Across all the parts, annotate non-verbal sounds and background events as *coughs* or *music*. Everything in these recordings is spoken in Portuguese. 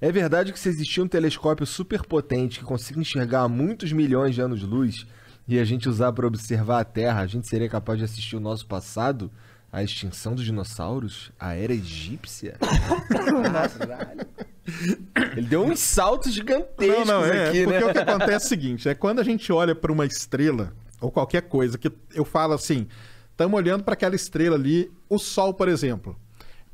É verdade que se existir um telescópio superpotente que consiga enxergar muitos milhões de anos-luz e a gente usar para observar a Terra, a gente seria capaz de assistir o nosso passado? A extinção dos dinossauros? A era egípcia? *coughs* Ele deu uns saltos gigantescos não, não, é, aqui, porque né? o que acontece é o seguinte, é quando a gente olha para uma estrela ou qualquer coisa que eu falo assim, estamos olhando para aquela estrela ali, o sol, por exemplo.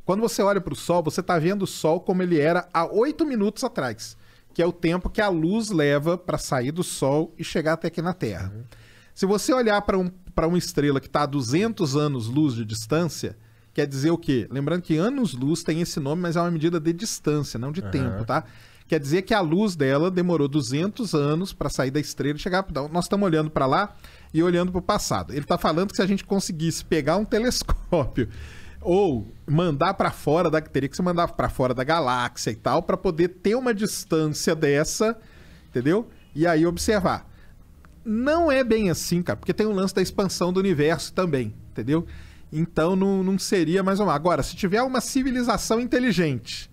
Quando você olha para o Sol, você está vendo o Sol como ele era há oito minutos atrás, que é o tempo que a luz leva para sair do Sol e chegar até aqui na Terra. Uhum. Se você olhar para um, uma estrela que está a 200 anos-luz de distância, quer dizer o quê? Lembrando que anos-luz tem esse nome, mas é uma medida de distância, não de uhum. tempo, tá? Quer dizer que a luz dela demorou 200 anos para sair da estrela e chegar. Então, nós estamos olhando para lá e olhando para o passado. Ele está falando que se a gente conseguisse pegar um telescópio ou mandar para fora da teria que você mandar para fora da galáxia e tal para poder ter uma distância dessa, entendeu? E aí observar. Não é bem assim, cara, porque tem um lance da expansão do universo também, entendeu? Então não, não seria mais uma. Agora, se tiver uma civilização inteligente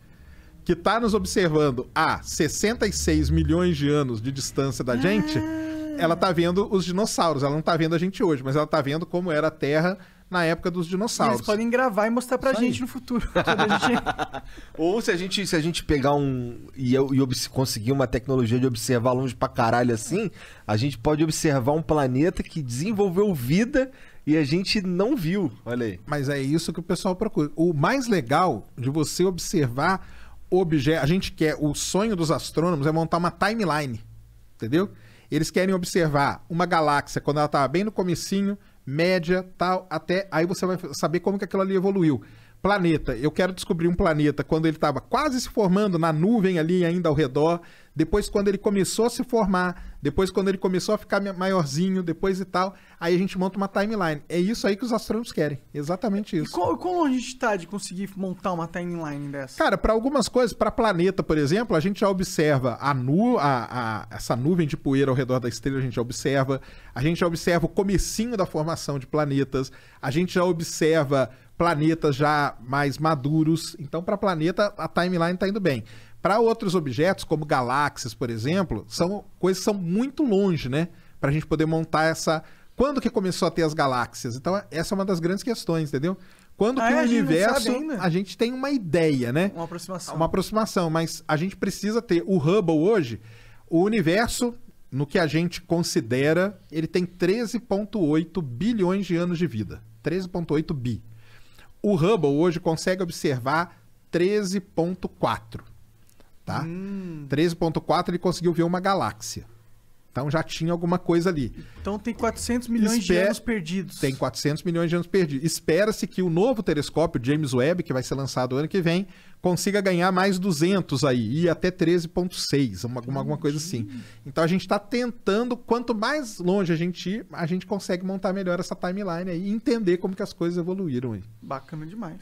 que está nos observando a 66 milhões de anos de distância da gente, ah. ela está vendo os dinossauros. Ela não está vendo a gente hoje, mas ela está vendo como era a Terra na época dos dinossauros. Eles podem gravar e mostrar pra Isso gente aí. no futuro. *laughs* gente... *laughs* Ou se a gente, se a gente pegar um. E, e conseguir uma tecnologia de observar longe pra caralho assim, a gente pode observar um planeta que desenvolveu vida e a gente não viu. Olha aí. Mas é isso que o pessoal procura. O mais legal de você observar objeto. A gente quer. O sonho dos astrônomos é montar uma timeline. Entendeu? Eles querem observar uma galáxia quando ela estava bem no comecinho, média, tal, até aí você vai saber como que aquilo ali evoluiu planeta. Eu quero descobrir um planeta quando ele estava quase se formando na nuvem ali, ainda ao redor. Depois, quando ele começou a se formar. Depois, quando ele começou a ficar maiorzinho. Depois e tal. Aí a gente monta uma timeline. É isso aí que os astrônomos querem. Exatamente isso. E qual, qual a gente está de conseguir montar uma timeline dessa? Cara, para algumas coisas, para planeta, por exemplo, a gente já observa a, nu, a, a essa nuvem de poeira ao redor da estrela. A gente já observa. A gente já observa o comecinho da formação de planetas. A gente já observa planetas já mais maduros. Então, para planeta, a timeline está indo bem. Para outros objetos, como galáxias, por exemplo, são coisas que são muito longe, né? Para a gente poder montar essa. Quando que começou a ter as galáxias? Então, essa é uma das grandes questões, entendeu? Quando ah, que é, o universo. A gente tem uma ideia, né? Uma aproximação. Uma aproximação, mas a gente precisa ter. O Hubble hoje, o universo, no que a gente considera, ele tem 13,8 bilhões de anos de vida. 13,8 bi. O Hubble hoje consegue observar 13.4, tá? Hum. 13.4 ele conseguiu ver uma galáxia. Então já tinha alguma coisa ali. Então tem 400 milhões de anos perdidos. Tem 400 milhões de anos perdidos. Espera-se que o novo telescópio James Webb, que vai ser lançado ano que vem, consiga ganhar mais 200 aí, e até 13.6, alguma, alguma coisa assim. Então a gente está tentando, quanto mais longe a gente ir, a gente consegue montar melhor essa timeline aí e entender como que as coisas evoluíram aí. Bacana demais.